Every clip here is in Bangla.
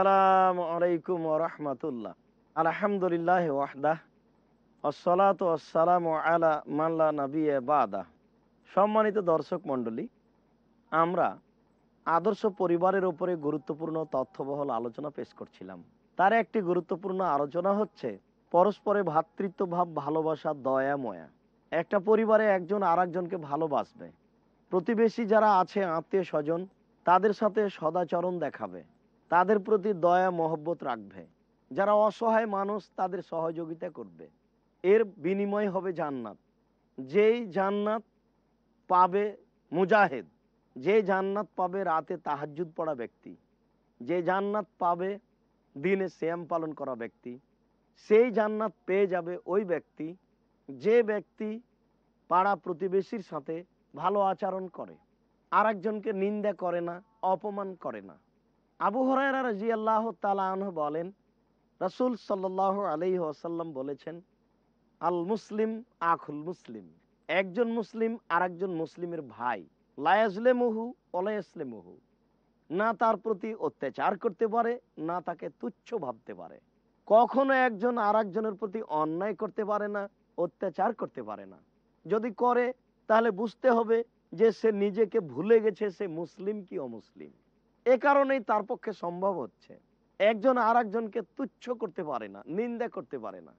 আলহামদুলিল্লাহ আলা মাল্লা সম্মানিত দর্শক মন্ডলী আমরা আদর্শ পরিবারের উপরে গুরুত্বপূর্ণ তথ্যবহল আলোচনা পেশ করছিলাম তার একটি গুরুত্বপূর্ণ আলোচনা হচ্ছে পরস্পরে ভাতৃত্বভাব ভালোবাসা দয়া ময়া একটা পরিবারে একজন আর একজনকে ভালোবাসবে প্রতিবেশী যারা আছে আত্মীয় স্বজন তাদের সাথে সদাচরণ দেখাবে তাদের প্রতি দয়া মহব্বত রাখবে যারা অসহায় মানুষ তাদের সহযোগিতা করবে এর বিনিময় হবে জান্নাত যেই জান্নাত পাবে মুজাহেদ যে জান্নাত পাবে রাতে তাহাজুদ পড়া ব্যক্তি যে জান্নাত পাবে দিনে শ্যাম পালন করা ব্যক্তি সেই জান্নাত পেয়ে যাবে ওই ব্যক্তি যে ব্যক্তি পাড়া প্রতিবেশীর সাথে ভালো আচরণ করে আর নিন্দা করে না অপমান করে না আবু হরাইরা রাজি আল্লাহ তালাহ বলেন রসুল সাল্লাহ আলি ওসাল্লাম বলেছেন আল মুসলিম আখুল মুসলিম একজন মুসলিম আর একজন মুসলিমের ভাই লায়াজলে মহু অলায়াজলে মহু না তার প্রতি অত্যাচার করতে পারে না তাকে তুচ্ছ ভাবতে পারে কখনো একজন আর একজনের প্রতি অন্যায় করতে পারে না অত্যাচার করতে পারে না যদি করে তাহলে বুঝতে হবে যে সে নিজেকে ভুলে গেছে সে মুসলিম কি অমুসলিম এ কারণেই তার পক্ষে সম্ভব হচ্ছে একজন আর একজনকে তুচ্ছ করতে পারে না নিন্দা করতে পারে না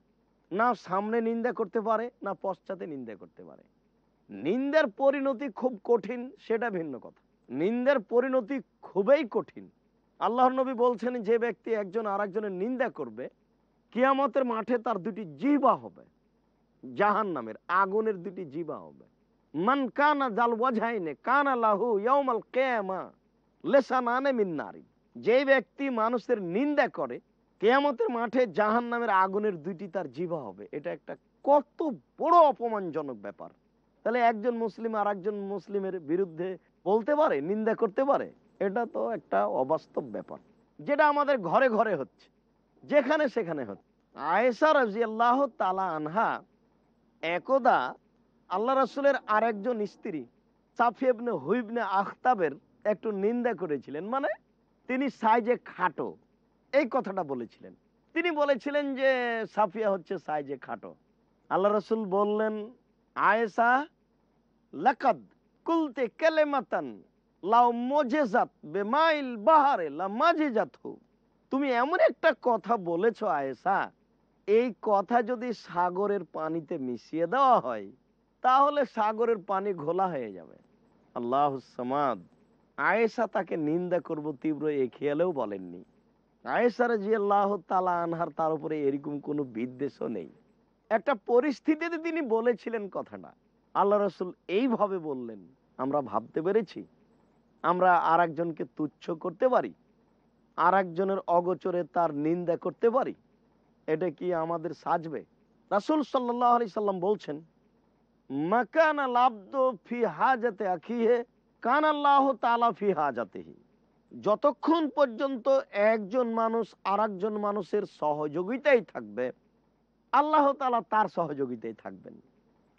না সামনে নিন্দা করতে পারে না পশ্চাতে নিন্দা করতে পারে নিন্দের পরিণতি খুব কঠিন সেটা ভিন্ন কথা নিন্দের পরিণতি খুবই কঠিন আল্লাহ নবী বলছেন যে ব্যক্তি একজন আর একজনের নিন্দা করবে কিয়ামতের মাঠে তার দুটি জিবা হবে জাহান নামের আগুনের দুটি জিবা হবে মান কানা জাল বোঝাইনে কানা লাহু ইয়ামাল কেয়ামা যে ব্যক্তি মানুষের নিন্দা করে কেয়ামতের মাঠে জাহান নামের আগুনের দুইটি তার জিভা হবে এটা একটা কত বড় অপমানজনক ব্যাপার তাহলে একজন মুসলিম আর একজন মুসলিমের বিরুদ্ধে বলতে পারে নিন্দা করতে পারে এটা তো একটা অবাস্তব ব্যাপার যেটা আমাদের ঘরে ঘরে হচ্ছে যেখানে সেখানে হচ্ছে আয়েসা রাজি আল্লাহ তালা আনহা একদা আল্লাহ রসুলের আরেকজন স্ত্রী সাফিবনে হুইবনে আখতাবের একটু নিন্দা করেছিলেন মানে তিনি সাইজে খাটো এই কথাটা বলেছিলেন তিনি বলেছিলেন যে সাফিয়া হচ্ছে সাইজে খাটো আল্লাহ রসুল বললেন আয়েসা লাকাদ কুলতে মাতান লাউ বে বেমাইল বাহারে লা যাত তুমি এমন একটা কথা বলেছ আয়েসা এই কথা যদি সাগরের পানিতে মিশিয়ে দেওয়া হয় তাহলে সাগরের পানি ঘোলা হয়ে যাবে আল্লাহ সামাদ আয়েশা তাকে নিন্দা করব তীব্র এ খেয়ালেও বলেননি আয়েশা রাজি আল্লাহ তালা আনহার তার উপরে এরকম কোনো বিদ্বেষও নেই একটা পরিস্থিতিতে তিনি বলেছিলেন কথাটা আল্লাহ রসুল এইভাবে বললেন আমরা ভাবতে পেরেছি আমরা আর একজনকে তুচ্ছ করতে পারি আর একজনের অগোচরে তার নিন্দা করতে পারি এটা কি আমাদের সাজবে রাসুল সাল্লাহ আলি সাল্লাম বলছেন মাকানা লাভ ফি হাজাতে আখিহে কান আল্লাহ তালা ফি হাজাতেহি যতক্ষণ পর্যন্ত একজন মানুষ আর মানুষের সহযোগিতাই থাকবে আল্লাহ তালা তার সহযোগিতাই থাকবেন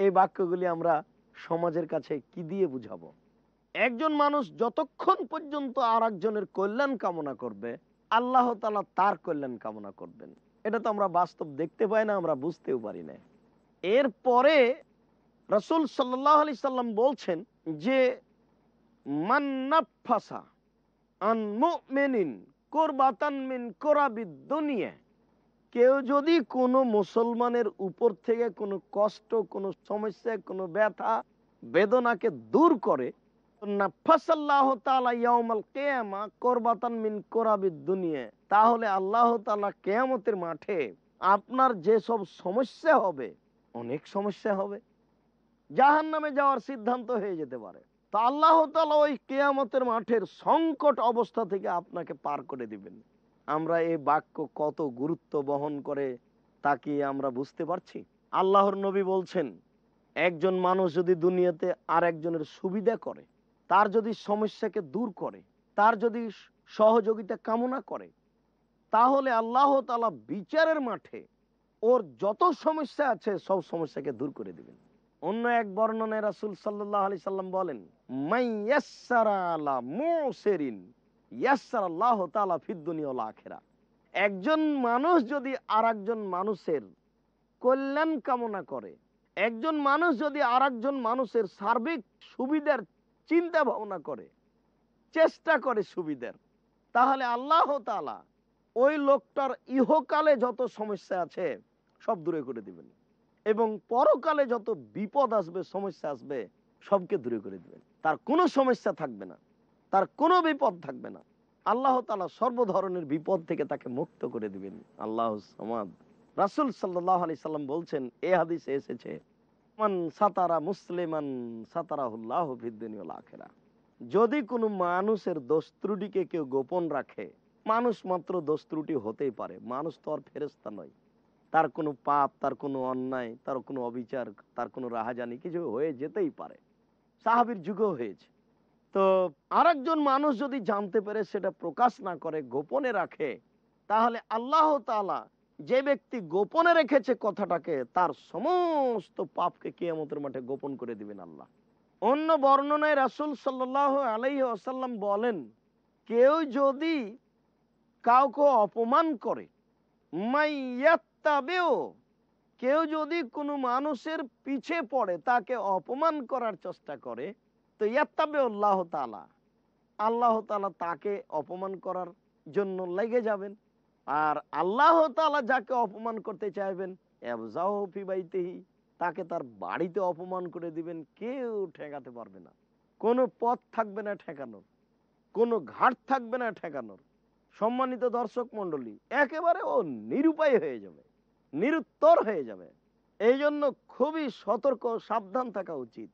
এই বাক্যগুলি আমরা সমাজের কাছে কি দিয়ে বুঝাবো একজন মানুষ যতক্ষণ পর্যন্ত আর একজনের কল্যাণ কামনা করবে আল্লাহ তালা তার কল্যাণ কামনা করবেন এটা তো আমরা বাস্তব দেখতে পাই না আমরা বুঝতেও পারি না এরপরে রসুল সাল্লাহ আলি সাল্লাম বলছেন যে মান্নাফাসা আন মুমিনিন কোরবাতান মিন কোরাবিদ কেউ যদি কোনো মুসলমানের উপর থেকে কোনো কষ্ট কোনো সমস্যা কোনো ব্যথা বেদনাকে দূর করে তাহলে আল্লাহ কেয়ামতের মাঠে আপনার যেসব সমস্যা হবে অনেক সমস্যা হবে জাহান নামে যাওয়ার সিদ্ধান্ত হয়ে যেতে পারে তা আল্লাহ তালা ওই কেয়ামতের মাঠের সংকট অবস্থা থেকে আপনাকে পার করে দিবেন আমরা এই বাক্য কত গুরুত্ব বহন করে তা কি আমরা বুঝতে পারছি আল্লাহর নবী বলছেন একজন মানুষ যদি দুনিয়াতে আর একজনের সুবিধা করে তার যদি সমস্যাকে দূর করে তার যদি সহযোগিতা কামনা করে তাহলে আল্লাহ তালা বিচারের মাঠে ওর যত সমস্যা আছে সব সমস্যাকে দূর করে দিবেন অন্য এক বর্ণনে রাসুল সাল্লাহ আলি সাল্লাম বলেন একজন মানুষ যদি আর মানুষের কল্যাণ কামনা করে একজন মানুষ যদি আর মানুষের সার্বিক সুবিধার চিন্তা ভাবনা করে চেষ্টা করে সুবিধার তাহলে আল্লাহ তালা ওই লোকটার ইহকালে যত সমস্যা আছে সব দূরে করে দিবেন এবং পরকালে যত বিপদ আসবে সমস্যা আসবে সবকে দূরে করে দেবেন তার কোনো সমস্যা থাকবে না তার কোনো বিপদ থাকবে না আল্লাহ তালা সর্বধরনের বিপদ থেকে তাকে মুক্ত করে দিবেন আল্লাহ সমাদ রাসুল সাল্লাহ আলি সাল্লাম বলছেন এ হাদিসে এসেছে মান সাতারা মুসলিমান সাতারাহুল্লাহ আখেরা যদি কোনো মানুষের দোষ ত্রুটিকে কেউ গোপন রাখে মানুষ মাত্র দোষ ত্রুটি হতেই পারে মানুষ তো আর ফেরস্তা নয় তার কোনো পাপ তার কোনো অন্যায় তার কোনো অবিচার তার কোনো রাহাজানি কিছু হয়ে যেতেই পারে সাহাবির যুগও হয়েছে তো আর মানুষ যদি জানতে পেরে সেটা প্রকাশ না করে গোপনে রাখে তাহলে আল্লাহ আল্লাহতালা যে ব্যক্তি গোপনে রেখেছে কথাটাকে তার সমস্ত পাপকে কেয়ামতের মাঠে গোপন করে দিবেন আল্লাহ অন্য বর্ণনায় রাসুল সাল্লাহ আলাই আসাল্লাম বলেন কেউ যদি কাউকে অপমান করে মাইয়াত তবেও কেউ যদি কোনো মানুষের পিছে পড়ে তাকে অপমান করার চেষ্টা করে তো ইয়াত্তাবে আল্লাহ তালা আল্লাহ তালা তাকে অপমান করার জন্য লেগে যাবেন আর আল্লাহ তালা যাকে অপমান করতে চাইবেন তাকে তার বাড়িতে অপমান করে দিবেন কেউ ঠেকাতে পারবে না কোনো পথ থাকবে না ঠেকানোর কোনো ঘাট থাকবে না ঠেকানোর সম্মানিত দর্শক মন্ডলী একেবারে ও নিরুপায় হয়ে যাবে নিরুত্তর হয়ে যাবে এই জন্য খুবই সতর্ক সাবধান থাকা উচিত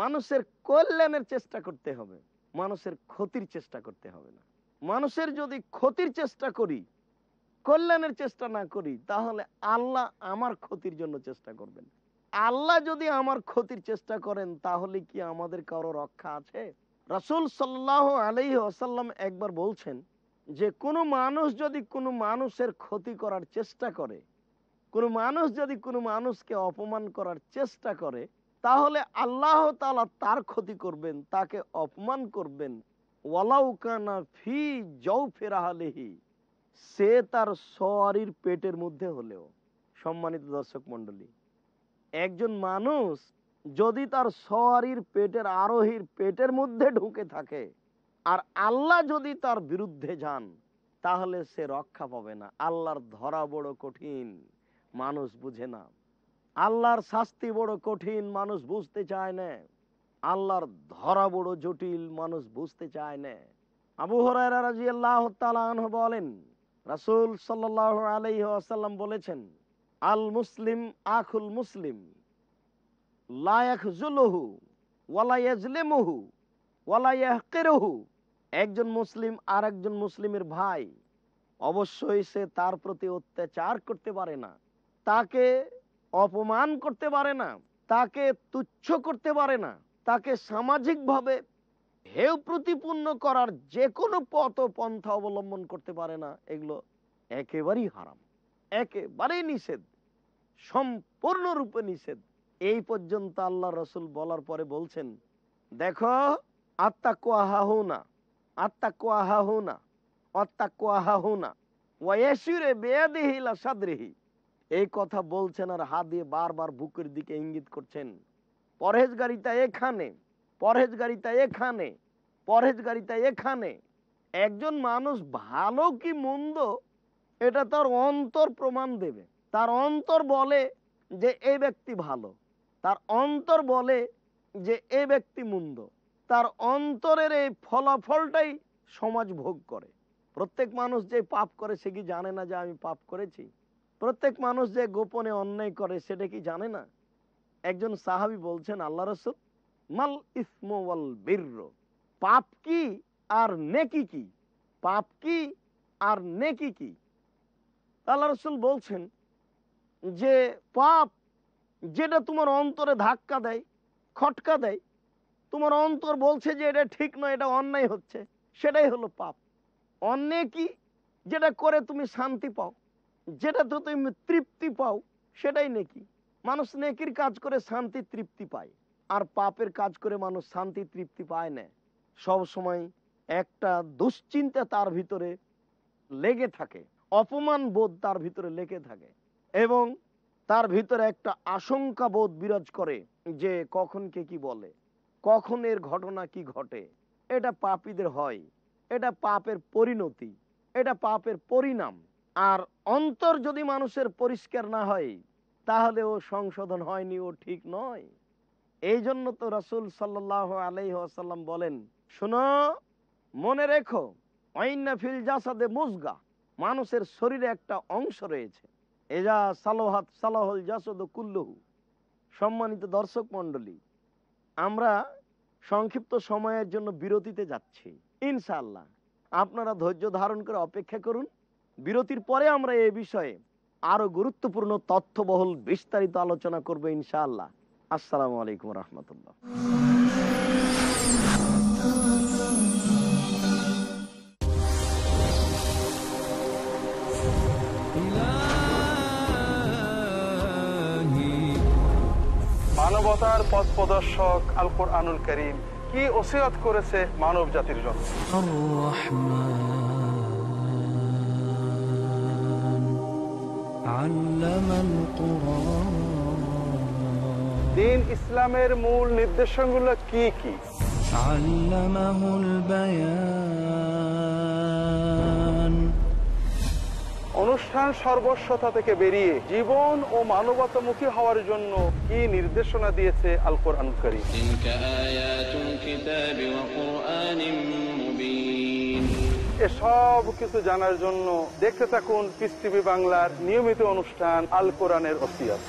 মানুষের কল্যাণের চেষ্টা করতে হবে মানুষের ক্ষতির চেষ্টা করতে হবে না মানুষের যদি ক্ষতির চেষ্টা করি কল্যাণের চেষ্টা না করি তাহলে আল্লাহ আমার ক্ষতির জন্য চেষ্টা করবেন আল্লাহ যদি আমার ক্ষতির চেষ্টা করেন তাহলে কি আমাদের কারো রক্ষা আছে রাসুল সাল্লাহ আলি আসাল্লাম একবার বলছেন যে কোনো মানুষ যদি কোনো মানুষের ক্ষতি করার চেষ্টা করে কোনো মানুষ যদি কোনো মানুষকে অপমান করার চেষ্টা করে তাহলে আল্লাহ তালা তার ক্ষতি করবেন তাকে অপমান করবেন ওয়ালাউকানা ফি জৌ ফেরাহালেহি সে তার সরির পেটের মধ্যে হলেও সম্মানিত দর্শক মন্ডলী একজন মানুষ যদি তার সরির পেটের আরোহীর পেটের মধ্যে ঢুকে থাকে আর আল্লাহ যদি তার বিরুদ্ধে যান তাহলে সে রক্ষা পাবে না আল্লাহর ধরা বড় কঠিন মানুষ বুঝে না আল্লাহর শাস্তি বড় কঠিন মানুষ বুঝতে চায় না আল্লাহর ধরা বড় জটিল মানুষ বুঝতে চায় না আবু হরাই আল্লাহ বলেন রাসুল সাল্লাহ আলহ্লাম বলেছেন আল মুসলিম আখুল মুসলিম লায়াকুলহু ওয়ালাইজলেমহু ওয়ালাইহকেরহু একজন মুসলিম আর একজন মুসলিমের ভাই অবশ্যই সে তার প্রতি অত্যাচার করতে পারে না তাকে অপমান করতে পারে না তাকে তুচ্ছ করতে পারে না তাকে সামাজিকভাবে হেউ প্রতিপূর্ণ করার যে কোনো পথ ও পন্থা অবলম্বন করতে পারে না এগুলো একেবারেই হারাম একেবারেই নিষেধ সম্পূর্ণরূপে নিষেধ এই পর্যন্ত আল্লাহ রসুল বলার পরে বলছেন দেখো আত্মা কোয়াহা হো না আত্মা কোয়াহা হো না আত্মা কোয়াহা হো না ওয়েশুরে লা সাদরিহি এই কথা বলছেন আর হাত দিয়ে বারবার বুকের দিকে ইঙ্গিত করছেন গাড়িটা এখানে গাড়িটা এখানে গাড়িটা এখানে একজন মানুষ ভালো কি মন্দ এটা তার অন্তর প্রমাণ দেবে তার অন্তর বলে যে এই ব্যক্তি ভালো তার অন্তর বলে যে এ ব্যক্তি মন্দ তার অন্তরের এই ফলাফলটাই সমাজ ভোগ করে প্রত্যেক মানুষ যে পাপ করে সে কি জানে না যে আমি পাপ করেছি প্রত্যেক মানুষ যে গোপনে অন্যায় করে সেটা কি জানে না একজন সাহাবি বলছেন আল্লাহ রসুল মাল ইসমোয়াল বীর পাপ কি আর নেকি কি পাপ কি আর নেকি কি আল্লাহ রসুল বলছেন যে পাপ যেটা তোমার অন্তরে ধাক্কা দেয় খটকা দেয় তোমার অন্তর বলছে যে এটা ঠিক নয় এটা অন্যায় হচ্ছে সেটাই হলো পাপ অন্যায় কি যেটা করে তুমি শান্তি পাও যেটা তো তুমি তৃপ্তি পাও সেটাই নেকি মানুষ নেকির কাজ করে শান্তি তৃপ্তি পায় আর পাপের কাজ করে মানুষ শান্তি তৃপ্তি পায় না সব সময় একটা দুশ্চিন্তা তার ভিতরে লেগে থাকে অপমান বোধ তার ভিতরে লেগে থাকে এবং তার ভিতরে একটা আশঙ্কা বোধ বিরাজ করে যে কখন কে কি বলে কখন এর ঘটনা কি ঘটে এটা পাপীদের হয় এটা পাপের পরিণতি এটা পাপের পরিণাম আর অন্তর যদি মানুষের পরিষ্কার না হয় তাহলে ও সংশোধন হয়নি ও ঠিক নয় এই জন্য তো রাসুল সাল্লাহ আলহ্লাম বলেন শোনো মনে রেখো ফিল জাসাদে মুসগা মানুষের শরীরে একটা অংশ রয়েছে এজা সালোহাত সালাহল জাসদ কুল্লহু সম্মানিত দর্শক মন্ডলী আমরা সংক্ষিপ্ত সময়ের জন্য বিরতিতে যাচ্ছি ইনশাল্লাহ আপনারা ধৈর্য ধারণ করে অপেক্ষা করুন বিরতির পরে আমরা এ বিষয়ে আরো গুরুত্বপূর্ণ তথ্যবহুল বিস্তারিত আলোচনা করবো ইনশাআল্লাহ আসসালাম আলাইকুম রহমতুল্লাহ মানবতার পথ প্রদর্শক আলফর আনুল করিম কি ওসিয়াত করেছে মানব জাতির জন্য দিন ইসলামের মূল নির্দেশনগুলো কি কি অনুষ্ঠান সর্বস্বতা থেকে বেরিয়ে জীবন ও মানবতামুখী হওয়ার জন্য কি নির্দেশনা দিয়েছে আল কোরআন করিম এসব কিছু জানার জন্য দেখতে থাকুন পিস টিভি বাংলার নিয়মিত অনুষ্ঠান আল কোরআনের অসিয়াত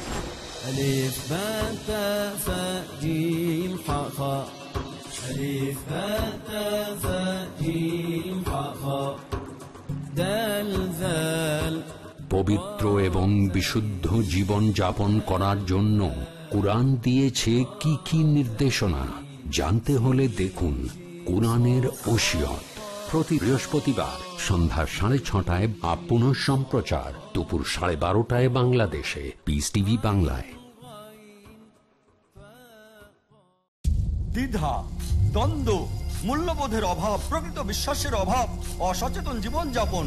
পবিত্র এবং বিশুদ্ধ জীবন যাপন করার জন্য কোরআন দিয়েছে কি কি নির্দেশনা জানতে হলে দেখুন কোরআনের ওসিয়ত প্রতি বৃহস্পতিবার সন্ধ্যা সাড়ে ছটায় বা পুনঃ সম্প্রচার দুপুর সাড়ে বারোটায় বাংলাদেশে পিস টিভি বাংলায় দ্বিধা দ্বন্দ্ব মূল্যবোধের অভাব প্রকৃত বিশ্বাসের অভাব অসচেতন জীবনযাপন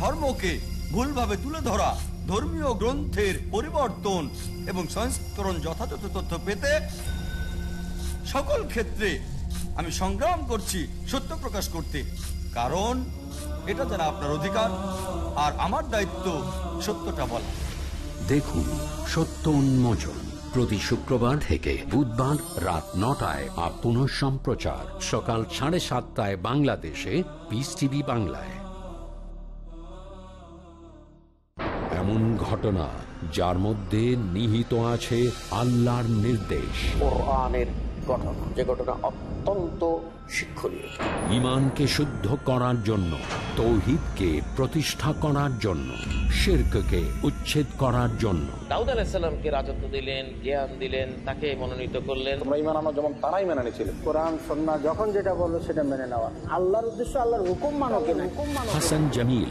ধর্মকে ভুলভাবে তুলে ধরা ধর্মীয় গ্রন্থের পরিবর্তন এবং সংস্করণ যথাযথ তথ্য পেতে সকল ক্ষেত্রে আমি সংগ্রাম করছি সত্য প্রকাশ করতে কারণ এটা যারা আপনার অধিকার আর আমার দায়িত্ব সত্যটা বলা দেখুন সত্য উন্মোচন প্রতি শুক্রবার থেকে বুধবার রাত নটায় আর পুনঃ সম্প্রচার সকাল সাড়ে সাতটায় বাংলাদেশে পিস টিভি বাংলায় এমন ঘটনা যার মধ্যে নিহিত আছে আল্লাহর নির্দেশ ঘটনা যে ঘটনা অত্যন্ত শিক্ষণীয় ইমানকে শুদ্ধ করার জন্য তৌহিদকে প্রতিষ্ঠা করার জন্য শিরককে উচ্ছেদ করার জন্য দাউদ আলাহিসাল্লামকে রাজত্ব দিলেন জ্ঞান দিলেন তাকে মনোনীত করলেন তোমরা ইমান আমার যেমন তারাই মেনে নিয়েছিলেন কোরআন সন্না যখন যেটা বললো সেটা মেনে নেওয়া আল্লাহর উদ্দেশ্য আল্লাহর হুকুম মানো কিনা হাসান জামিল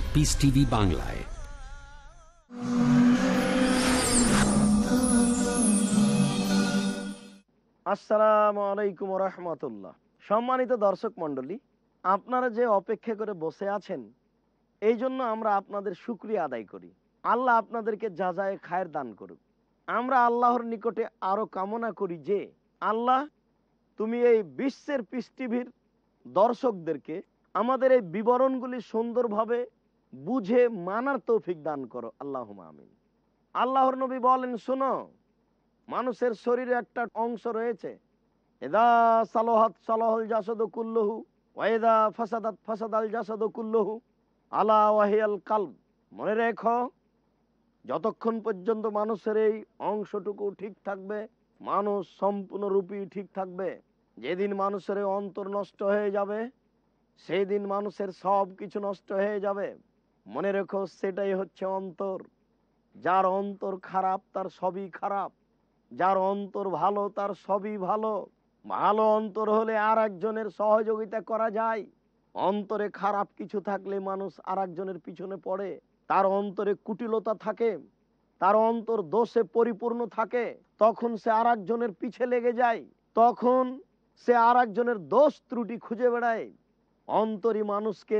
পিস টিভি বাংলায় আসসালামু আলাইকুম রহমতুল্লাহ সম্মানিত দর্শক মন্ডলী আপনারা যে অপেক্ষা করে বসে আছেন এই জন্য আমরা আপনাদের সুক্রিয়া আদায় করি আল্লাহ আপনাদেরকে যা যায় খায়ের দান করুক আমরা আল্লাহর নিকটে আরও কামনা করি যে আল্লাহ তুমি এই বিশ্বের পিস টিভির দর্শকদেরকে আমাদের এই বিবরণগুলি সুন্দরভাবে বুঝে মানার তৌফিক দান করো আল্লাহ আমিন আল্লাহর নবী বলেন শোনো মানুষের শরীরে একটা অংশ রয়েছে এদা সালোহাত সালহল জাসদ কুল্লহু ওয়েদা ফাসাদাত ফাসাদাল জাসদ কুল্লহু আলা ওয়াহিয়াল কাল মনে রেখো যতক্ষণ পর্যন্ত মানুষের এই অংশটুকু ঠিক থাকবে মানুষ সম্পূর্ণরূপী ঠিক থাকবে যেদিন মানুষের অন্তর নষ্ট হয়ে যাবে সেই দিন মানুষের সব কিছু নষ্ট হয়ে যাবে মনে রেখো সেটাই হচ্ছে অন্তর যার অন্তর খারাপ তার সবই খারাপ যার অন্তর ভালো তার সবই ভালো ভালো অন্তর হলে আর একজনের সহযোগিতা করা যায় অন্তরে খারাপ কিছু থাকলে মানুষ আর একজনের পিছনে পড়ে তার অন্তরে কুটিলতা থাকে তার অন্তর দোষে পরিপূর্ণ থাকে তখন সে আর একজনের পিছে লেগে যায় তখন সে আর একজনের দোষ ত্রুটি খুঁজে বেড়ায় অন্তরই মানুষকে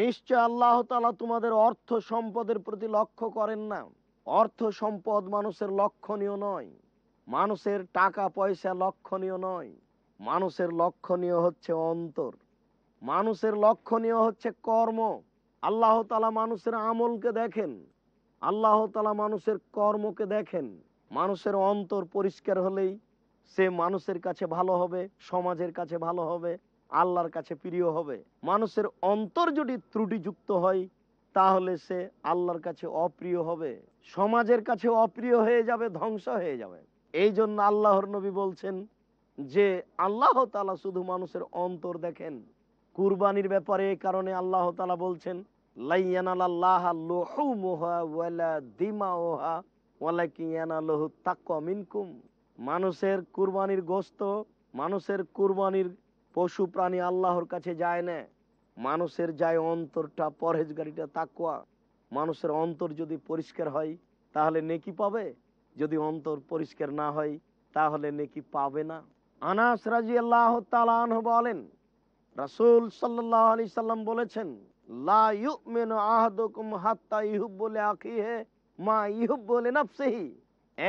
নিশ্চয় আল্লাহ তালা তোমাদের অর্থ সম্পদের প্রতি লক্ষ্য করেন না অর্থ সম্পদ মানুষের লক্ষণীয় নয় মানুষের টাকা পয়সা লক্ষণীয় নয় মানুষের লক্ষণীয় হচ্ছে অন্তর মানুষের লক্ষণীয় হচ্ছে কর্ম আল্লাহ তালা মানুষের আমলকে দেখেন আল্লাহ তালা মানুষের কর্মকে দেখেন মানুষের অন্তর পরিষ্কার হলেই সে মানুষের কাছে ভালো হবে সমাজের কাছে ভালো হবে আল্লাহর কাছে প্রিয় হবে মানুষের অন্তর যদি ত্রুটিযুক্ত হয় তাহলে সে আল্লাহর কাছে অপ্রিয় হবে সমাজের কাছে অপ্রিয় হয়ে যাবে ধ্বংস হয়ে যাবে এই জন্য আল্লাহর নবী বলছেন যে আল্লাহ তালা শুধু মানুষের অন্তর দেখেন কুরবানির ব্যাপারে এই কারণে আল্লাহ তালা বলছেন মানুষের কুরবানির গোস্ত মানুষের কুরবানির পশু প্রাণী আল্লাহর কাছে যায় না মানুষের যায় অন্তরটা পরহেজগারিটা তাকুয়া মানুষের অন্তর যদি পরিষ্কার হয় তাহলে নেকি পাবে যদি অন্তর পরিষ্কার না হয় তাহলে নেকি পাবে না আনাস রাজি আল্লাহ বলেন রাসুল সাল্লাহ আলি সাল্লাম বলেছেন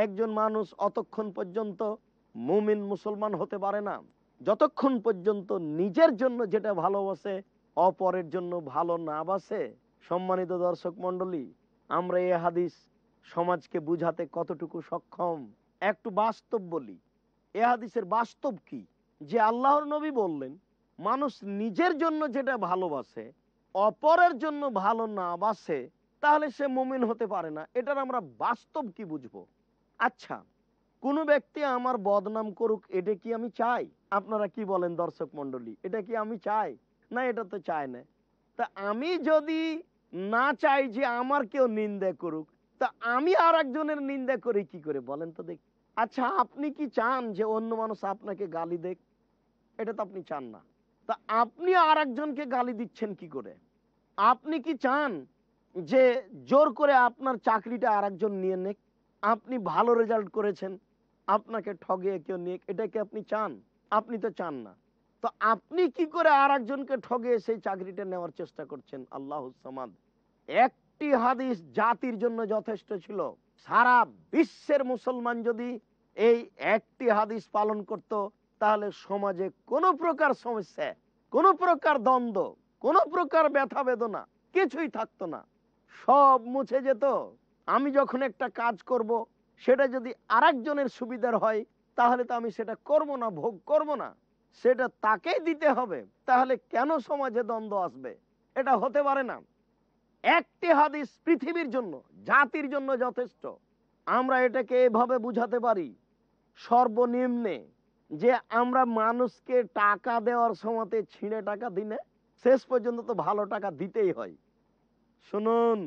একজন মানুষ অতক্ষণ পর্যন্ত মুমিন মুসলমান হতে পারে না যতক্ষণ পর্যন্ত নিজের জন্য যেটা ভালোবাসে অপরের জন্য ভালো না বাসে সম্মানিত দর্শক মন্ডলী আমরা এ হাদিস সমাজকে বুঝাতে কতটুকু সক্ষম একটু বাস্তব বলি এ হাদিসের বাস্তব কি যে আল্লাহর নবী বললেন মানুষ নিজের জন্য যেটা ভালোবাসে অপরের জন্য ভালো না বাসে তাহলে সে মুমিন হতে পারে না এটার আমরা বাস্তব কি বুঝবো আচ্ছা কোনো ব্যক্তি আমার বদনাম করুক এটা কি আমি চাই আপনারা কি বলেন দর্শক মন্ডলী এটা কি আমি চাই না এটা তো চাই না তা আমি যদি না চাই যে আমার কেউ নিন্দা করুক তা আমি আর একজনের নিন্দা করে কি করে বলেন তো দেখি আচ্ছা আপনি কি চান যে অন্য মানুষ আপনাকে গালি দেখ এটা তো আপনি চান না তা আপনি আর একজনকে গালি দিচ্ছেন কি করে আপনি কি চান যে জোর করে আপনার চাকরিটা আর একজন নিয়ে নেক আপনি ভালো রেজাল্ট করেছেন আপনাকে ঠগে কেউ নিয়ে এটা কি আপনি চান আপনি তো চান না তো আপনি কি করে আর একজনকে ঠগিয়ে সেই চাকরিটা নেওয়ার চেষ্টা করছেন আল্লাহ একটি হাদিস জাতির জন্য যথেষ্ট ছিল সারা বিশ্বের মুসলমান যদি এই একটি হাদিস পালন করত তাহলে সমাজে কোনো প্রকার সমস্যা কোনো প্রকার দ্বন্দ্ব কোনো প্রকার ব্যথা বেদনা কিছুই থাকতো না সব মুছে যেত আমি যখন একটা কাজ করব সেটা যদি আরেকজনের সুবিধার হয় তাহলে তো আমি সেটা করব না ভোগ করব না সেটা তাকেই দিতে হবে তাহলে কেন সমাজে দ্বন্দ্ব আসবে এটা হতে পারে না একটি হাদিস পৃথিবীর জন্য জাতির জন্য যথেষ্ট আমরা এটাকে এভাবে বুঝাতে পারি সর্বনিম্নে যে আমরা মানুষকে টাকা দেওয়ার সময়তে ছিঁড়ে টাকা দিনে শেষ পর্যন্ত তো ভালো টাকা দিতেই হয় শুনুন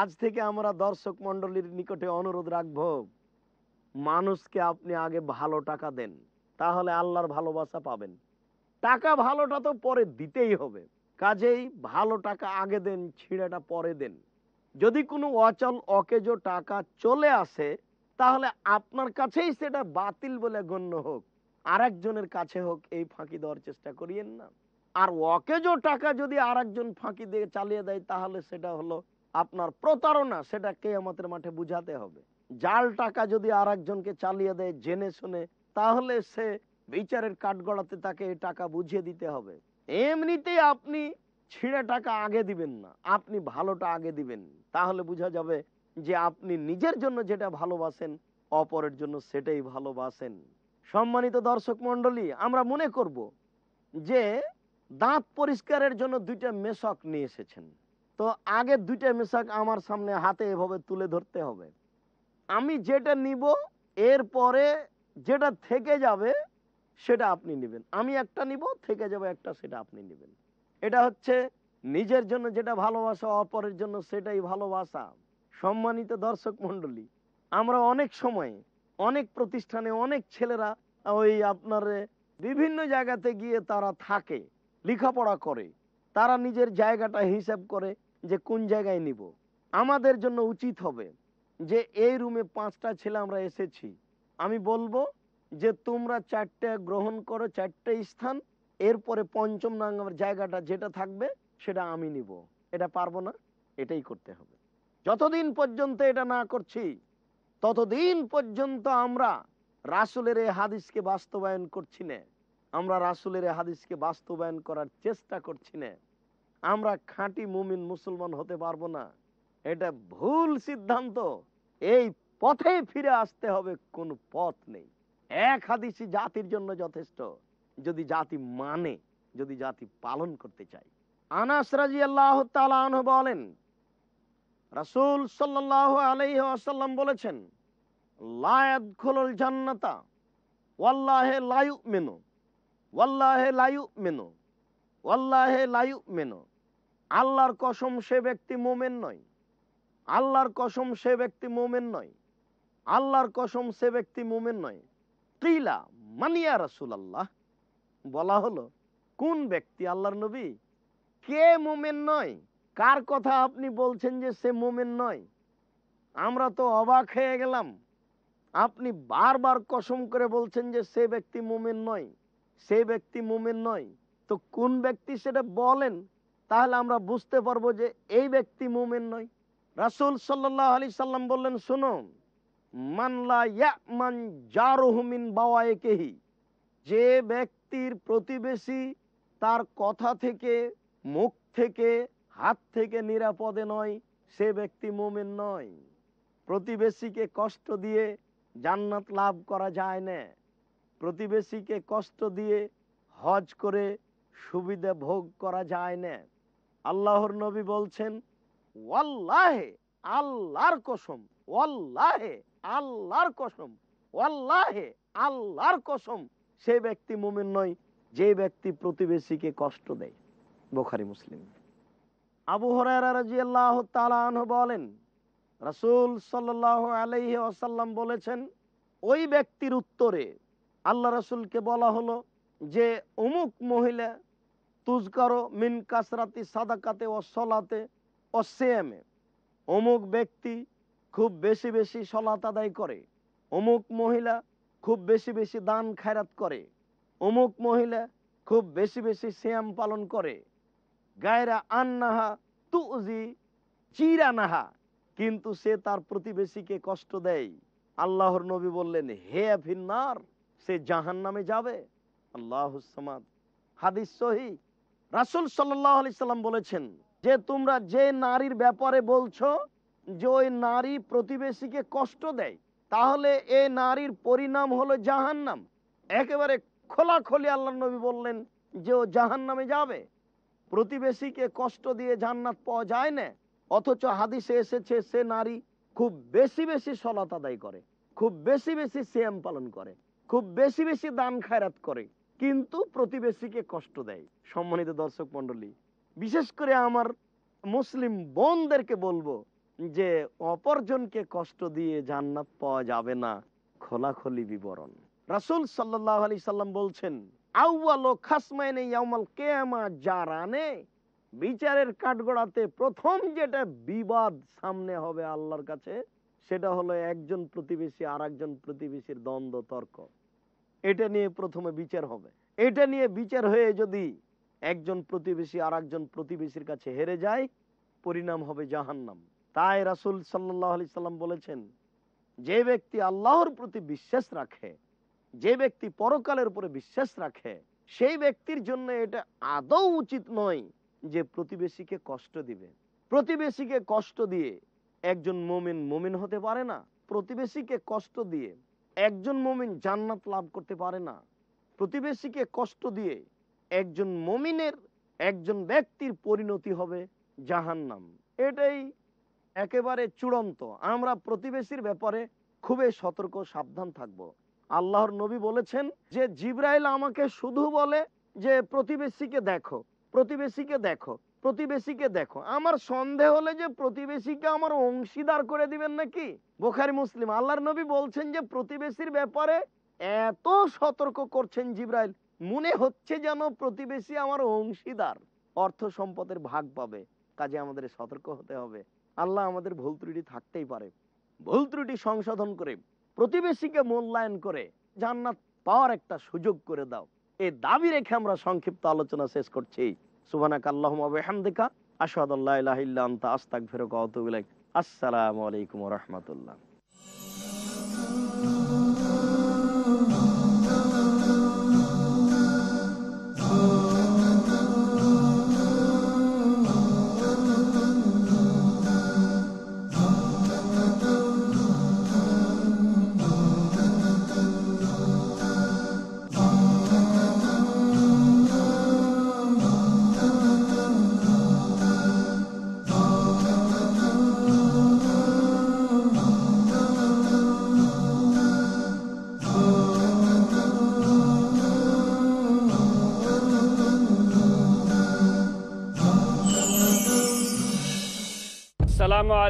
আজ থেকে আমরা দর্শক মন্ডলীর নিকটে অনুরোধ রাখব মানুষকে আপনি আগে ভালো টাকা দেন তাহলে আল্লাহর ভালোবাসা পাবেন টাকা ভালোটা তো পরে দিতেই হবে কাজেই ভালো টাকা আগে দেন ছিঁড়াটা পরে দেন যদি কোনো অচল অকেজো টাকা চলে আসে তাহলে আপনার কাছেই সেটা বাতিল বলে গণ্য হোক আরেকজনের কাছে হোক এই ফাঁকি দেওয়ার চেষ্টা করিয়েন না আর অকেজো টাকা যদি আরেকজন ফাঁকি দিয়ে চালিয়ে দেয় তাহলে সেটা হলো আপনার প্রতারণা সেটাকে আমাদের মাঠে বুঝাতে হবে জাল টাকা যদি আর একজনকে চালিয়ে দেয় জেনে শুনে তাহলে সে বিচারের কাঠগড়াতে তাকে টাকা বুঝিয়ে দিতে হবে এমনিতেই আপনি ছিঁড়ে টাকা আগে দিবেন না আপনি ভালোটা আগে দিবেন তাহলে বোঝা যাবে যে আপনি নিজের জন্য যেটা ভালোবাসেন অপরের জন্য সেটাই ভালোবাসেন সম্মানিত দর্শক মন্ডলী আমরা মনে করব যে দাঁত পরিষ্কারের জন্য দুইটা মেশক নিয়ে এসেছেন তো আগে দুইটা মেশাক আমার সামনে হাতে এভাবে তুলে ধরতে হবে আমি যেটা নিব এরপরে যেটা থেকে যাবে সেটা আপনি নেবেন আমি একটা নিব থেকে যাবে একটা সেটা আপনি নেবেন এটা হচ্ছে নিজের জন্য যেটা ভালোবাসা অপরের জন্য সেটাই ভালোবাসা সম্মানিত দর্শক মন্ডলী আমরা অনেক সময় অনেক প্রতিষ্ঠানে অনেক ছেলেরা ওই আপনার বিভিন্ন জায়গাতে গিয়ে তারা থাকে লেখাপড়া করে তারা নিজের জায়গাটা হিসাব করে যে কোন জায়গায় নিব আমাদের জন্য উচিত হবে যে এই রুমে পাঁচটা ছেলে আমরা এসেছি আমি বলবো যে তোমরা চারটে গ্রহণ করো চারটে স্থান এরপরে পঞ্চম নাঙ্গামের জায়গাটা যেটা থাকবে সেটা আমি নিব এটা পারবো না এটাই করতে হবে যতদিন পর্যন্ত এটা না করছি ততদিন পর্যন্ত আমরা রাসুলের এই হাদিসকে বাস্তবায়ন করছি না আমরা রাসুলের হাদিসকে বাস্তবায়ন করার চেষ্টা করছি না আমরা খাঁটি মুমিন মুসলমান হতে পারবো না এটা ভুল সিদ্ধান্ত এই পথে ফিরে আসতে হবে কোন পথ নেই এক হাদিস জাতির জন্য যথেষ্ট যদি জাতি মানে যদি জাতি পালন করতে চায় আনাস রাজি আল্লাহ বলেন রাসুল সাল্লাহ আলহ আসাল্লাম বলেছেন লায়াত খোলল জান্নাতা ওয়াল্লাহে লায়ু মেনু ওয়াল্লাহে লায়ু মেনো ওয়াল্লাহে লায়ু মেনো আল্লাহর কসম সে ব্যক্তি মোমেন নয় আল্লাহর কসম সে ব্যক্তি মোমেন নয় আল্লাহর কসম সে ব্যক্তি মোমেন নয় কিলা মানিয়া রাসুল আল্লাহ বলা হলো কোন ব্যক্তি আল্লাহর নবী কে মোমেন নয় কার কথা আপনি বলছেন যে সে মোমেন নয় আমরা তো অবাক হয়ে গেলাম আপনি বারবার কসম করে বলছেন যে সে ব্যক্তি মোমেন নয় সেই ব্যক্তি মুমিন নয় তো কোন ব্যক্তি সেটা বলেন তাহলে আমরা বুঝতে পারবো যে এই ব্যক্তি মুমিন নয় রাসুল সাল্লাহ আলি সাল্লাম বললেন শুনো মানলা ইয়ামান যে ব্যক্তির প্রতিবেশী তার কথা থেকে মুখ থেকে হাত থেকে নিরাপদে নয় সে ব্যক্তি মোমেন নয় প্রতিবেশীকে কষ্ট দিয়ে জান্নাত লাভ করা যায় না প্রতিবেশীকে কষ্ট দিয়ে হজ করে সুবিধা ভোগ করা যায় না আল্লাহর নবী বলছেন ওয়াল্লাহে আল্লাহর কসম ওয়াল্লাহে আল্লাহর কসম ওয়াল্লাহে আল্লাহর কসম সেই ব্যক্তি মুমিন নয় যে ব্যক্তি প্রতিবেশীকে কষ্ট দেয় বোখারি মুসলিম আবু হরাহ বলেন রসুল সাল্লাহ আলহি আসাল্লাম বলেছেন ওই ব্যক্তির উত্তরে আল্লাহ রসুলকে বলা হলো যে অমুক মহিলা তুজকারো মিন কাসরাতি সাদাকাতে ও সলাতে ও সেমে অমুক ব্যক্তি খুব বেশি বেশি সলাত আদায় করে অমুক মহিলা খুব বেশি বেশি দান খায়রাত করে অমুক মহিলা খুব বেশি বেশি শ্যাম পালন করে গায়রা আন্নাহা তুজি চিরানাহা কিন্তু সে তার প্রতিবেশীকে কষ্ট দেয় আল্লাহর নবী বললেন হে ফিন্নার সে জাহান নামে যাবে আল্লাহ হাদিস সহি রাসুল সাল্লাম বলেছেন যে তোমরা যে নারীর ব্যাপারে বলছো যে ওই নারী প্রতিবেশীকে কষ্ট দেয় তাহলে এ নারীর পরিণাম হলো জাহান্নাম একেবারে খোলাখলি আল্লাহ নবী বললেন যে ও নামে যাবে প্রতিবেশীকে কষ্ট দিয়ে জান্নাত পাওয়া যায় না অথচ হাদিসে এসেছে সে নারী খুব বেশি বেশি সলাত আদায় করে খুব বেশি বেশি সিএম পালন করে খুব বেশি বেশি দান খায়রাত করে কিন্তু প্রতিবেশীকে কষ্ট দেয় সম্মানিত দর্শক মন্ডলী বিশেষ করে আমার মুসলিম বোনদেরকে বলবো যে অপরজনকে কষ্ট দিয়ে জান্নাত পাওয়া যাবে না খোলাখলি বিবরণ রাসুল সাল্লাহ আলি সাল্লাম বলছেন আউ্বালো খাসমাইনে ইয়ামাল কেয়ামা জারানে বিচারের কাঠগড়াতে প্রথম যেটা বিবাদ সামনে হবে আল্লাহর কাছে সেটা হলো একজন প্রতিবেশী আর একজন প্রতিবেশীর দ্বন্দ্ব তর্ক এটা নিয়ে প্রথমে বিচার হবে এটা নিয়ে বিচার হয়ে যদি একজন প্রতিবেশী আর একজন প্রতিবেশীর কাছে হেরে যায় পরিণাম হবে জাহান্নাম তাই রাসুল সাল্লাহ আলি সাল্লাম বলেছেন যে ব্যক্তি আল্লাহর প্রতি বিশ্বাস রাখে যে ব্যক্তি পরকালের উপরে বিশ্বাস রাখে সেই ব্যক্তির জন্য এটা আদৌ উচিত নয় যে প্রতিবেশীকে কষ্ট দিবে প্রতিবেশীকে কষ্ট দিয়ে একজন মোমিন মোমিন হতে পারে না প্রতিবেশীকে কষ্ট দিয়ে একজন মমিন জান্নাত লাভ করতে পারে না প্রতিবেশীকে কষ্ট দিয়ে একজন মমিনের একজন ব্যক্তির পরিণতি হবে জাহান্নাম এটাই একেবারে চূড়ান্ত আমরা প্রতিবেশীর ব্যাপারে খুবই সতর্ক সাবধান থাকব। আল্লাহর নবী বলেছেন যে জিব্রাইল আমাকে শুধু বলে যে প্রতিবেশীকে দেখো প্রতিবেশীকে দেখো প্রতিবেশীকে দেখো আমার সন্দেহ হলে যে প্রতিবেশীকে আমার অংশীদার করে দিবেন নাকি বোখারি মুসলিম আল্লাহর নবী বলছেন যে প্রতিবেশীর ব্যাপারে এত সতর্ক করছেন জিব্রাইল মনে হচ্ছে যেন প্রতিবেশী আমার অংশীদার অর্থ সম্পদের ভাগ পাবে কাজে আমাদের সতর্ক হতে হবে আল্লাহ আমাদের ভুল ত্রুটি থাকতেই পারে ভুল ত্রুটি সংশোধন করে প্রতিবেশীকে মূল্যায়ন করে জান্নাত পাওয়ার একটা সুযোগ করে দাও এ দাবি রেখে আমরা সংক্ষিপ্ত আলোচনা শেষ করছি সুবানাক আসাদ আস্তাক ফেরক আসসালামু আলাইকুম রহমতুল্লাহ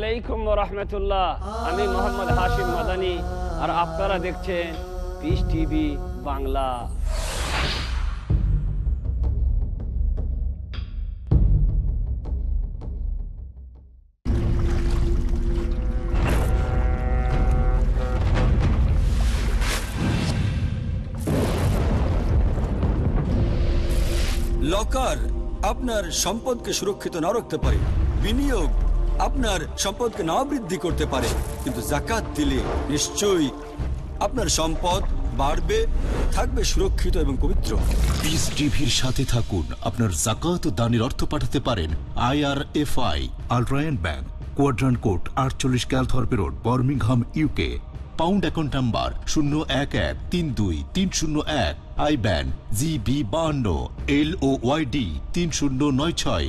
আলাইকুম আমি মোহাম্মদ হাশিম মাদানি আর আপনারা দেখছেন পিস টিভি বাংলা লকার আপনার সম্পদকে সুরক্ষিত না রাখতে পারে বিনিয়োগ আপনার সম্পদকে না বৃদ্ধি করতে পারে কিন্তু জাকাত দিলে নিশ্চয়ই আপনার সম্পদ বাড়বে থাকবে সুরক্ষিত এবং পবিত্র পিস টিভির সাথে থাকুন আপনার জাকাত দানের অর্থ পাঠাতে পারেন আইআরএফআই আলট্রায়ন ব্যাংক কোয়াড্রান কোড আটচল্লিশ Calthorpe road Birmingham UK pound account number শূন্য এক এক তিন দুই তিন শূন্য এক আই ব্যান জি বি বাহান্ন এল ও ওয়াইডি তিন শূন্য নয় ছয়